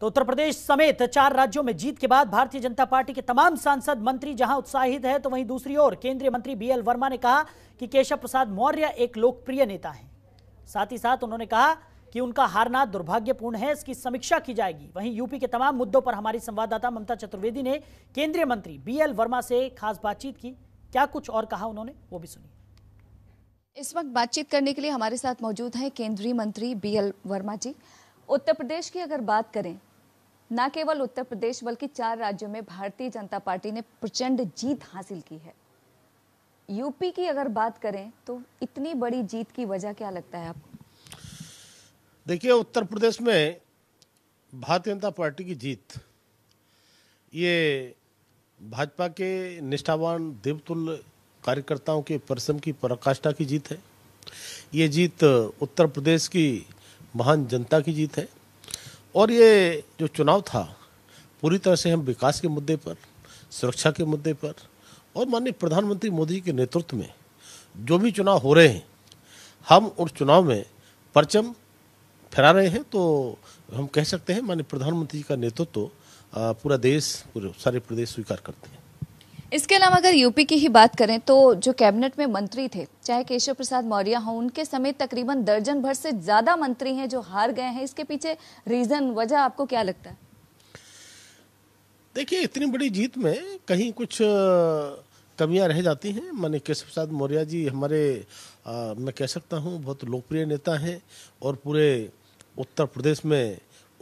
तो उत्तर प्रदेश समेत चार राज्यों में जीत के बाद भारतीय जनता पार्टी के तमाम सांसद मंत्री जहां उत्साहित है तो वहीं दूसरी ओर केंद्रीय मंत्री बीएल वर्मा ने कहा कि केशव प्रसाद मौर्य एक लोकप्रिय नेता हैं साथ ही साथ उन्होंने कहा कि उनका हारना दुर्भाग्यपूर्ण है इसकी समीक्षा की जाएगी वहीं यूपी के तमाम मुद्दों पर हमारी संवाददाता ममता चतुर्वेदी ने केंद्रीय मंत्री एल वर्मा से खास बातचीत की क्या कुछ और कहा उन्होंने वो भी सुनिए इस वक्त बातचीत करने के लिए हमारे साथ मौजूद हैं केंद्रीय मंत्री बीएल वर्मा जी उत्तर प्रदेश की अगर बात करें न केवल उत्तर प्रदेश बल्कि चार राज्यों में भारतीय जनता पार्टी ने प्रचंड जीत हासिल की है यूपी की अगर बात करें तो इतनी बड़ी जीत की वजह क्या लगता है आपको देखिए उत्तर प्रदेश में भारतीय जनता पार्टी की जीत ये भाजपा के निष्ठावान देवतुल कार्यकर्ताओं के परिश्रम की पराकाष्ठा की जीत है ये जीत उत्तर प्रदेश की महान जनता की जीत है और ये जो चुनाव था पूरी तरह से हम विकास के मुद्दे पर सुरक्षा के मुद्दे पर और माननीय प्रधानमंत्री मोदी के नेतृत्व में जो भी चुनाव हो रहे हैं हम उन चुनाव में परचम फहरा रहे हैं तो हम कह सकते हैं माननीय प्रधानमंत्री का नेतृत्व तो पूरा देश पूरे सारे प्रदेश स्वीकार करते हैं इसके अलावा अगर यूपी की ही बात करें तो जो कैबिनेट में मंत्री थे चाहे केशव प्रसाद मौर्य हो उनके समेत तकरीबन दर्जन भर से ज़्यादा मंत्री हैं जो हार गए हैं इसके पीछे रीज़न वजह आपको क्या लगता है देखिए इतनी बड़ी जीत में कहीं कुछ कमियां रह जाती हैं माने केशव प्रसाद मौर्य जी हमारे आ, मैं कह सकता हूं बहुत लोकप्रिय नेता हैं और पूरे उत्तर प्रदेश में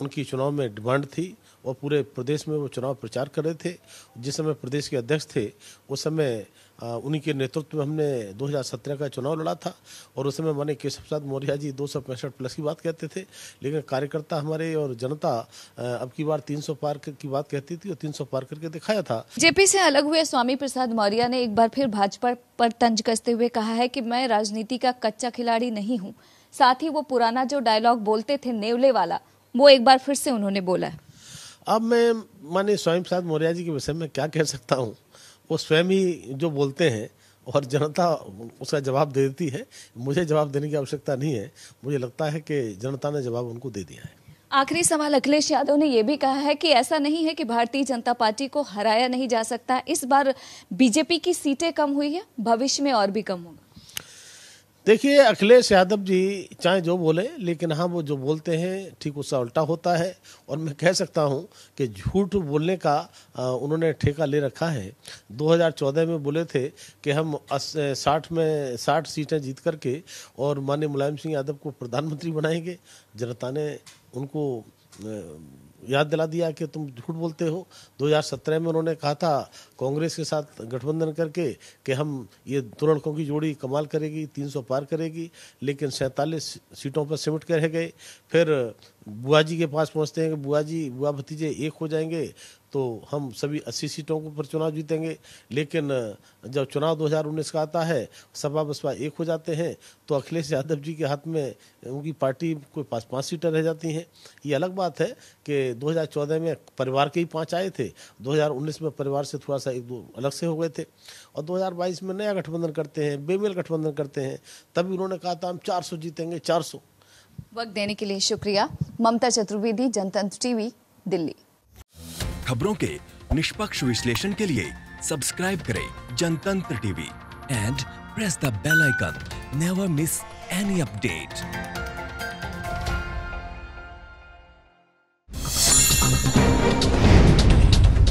उनकी चुनाव में डिमांड थी और पूरे प्रदेश में वो चुनाव प्रचार कर रहे थे जिस समय प्रदेश के अध्यक्ष थे उस समय उन्हीं के नेतृत्व में हमने 2017 का चुनाव लड़ा था और उस समय माने केशव प्रसाद मौर्य जी दो प्लस की बात कहते थे लेकिन कार्यकर्ता हमारे और जनता अब की बार 300 पार कर की बात कहती थी और 300 पार करके दिखाया था जेपी से अलग हुए स्वामी प्रसाद मौर्य ने एक बार फिर भाजपा पर तंज कसते हुए कहा है की मैं राजनीति का कच्चा खिलाड़ी नहीं हूँ साथ ही वो पुराना जो डायलॉग बोलते थे नेवले वाला वो एक बार फिर से उन्होंने बोला है अब मैं माने स्वयं प्रसाद मौर्य जी के विषय में क्या कह सकता हूँ वो स्वयं ही जो बोलते हैं और जनता उसका जवाब दे देती है मुझे जवाब देने की आवश्यकता नहीं है मुझे लगता है कि जनता ने जवाब उनको दे दिया है आखिरी सवाल अखिलेश यादव ने यह भी कहा है कि ऐसा नहीं है कि भारतीय जनता पार्टी को हराया नहीं जा सकता इस बार बीजेपी की सीटें कम हुई है भविष्य में और भी कम होगा देखिए अखिलेश यादव जी चाहे जो बोले लेकिन हाँ वो जो बोलते हैं ठीक उससे उल्टा होता है और मैं कह सकता हूँ कि झूठ बोलने का उन्होंने ठेका ले रखा है 2014 में बोले थे कि हम साठ में साठ सीटें जीत करके और माननीय मुलायम सिंह यादव को प्रधानमंत्री बनाएंगे जनता ने उनको याद दिला दिया कि तुम झूठ बोलते हो 2017 में उन्होंने कहा था कांग्रेस के साथ गठबंधन करके कि हम ये दो लड़कों की जोड़ी कमाल करेगी 300 पार करेगी लेकिन सैंतालीस सीटों पर सिमट के रह गए फिर बुआ जी के पास पहुंचते हैं कि बुआ जी बुआ भतीजे एक हो जाएंगे तो हम सभी 80 सीटों पर चुनाव जीतेंगे लेकिन जब चुनाव 2019 का आता है सपा बसपा एक हो जाते हैं तो अखिलेश यादव जी के हाथ में उनकी पार्टी कोई पाँच पाँच सीटें रह जाती हैं ये अलग बात है कि 2014 में परिवार के ही पांच आए थे 2019 में परिवार से थोड़ा सा एक दो अलग से हो गए थे और 2022 में नया गठबंधन करते हैं बेमेल गठबंधन करते हैं तभी उन्होंने कहा था हम 400 जीतेंगे 400 वक्त देने के लिए शुक्रिया ममता चतुर्वेदी जनतंत्र टीवी दिल्ली खबरों के निष्पक्ष विश्लेषण के लिए सब्सक्राइब करें Jantantra TV and press the bell icon never miss any update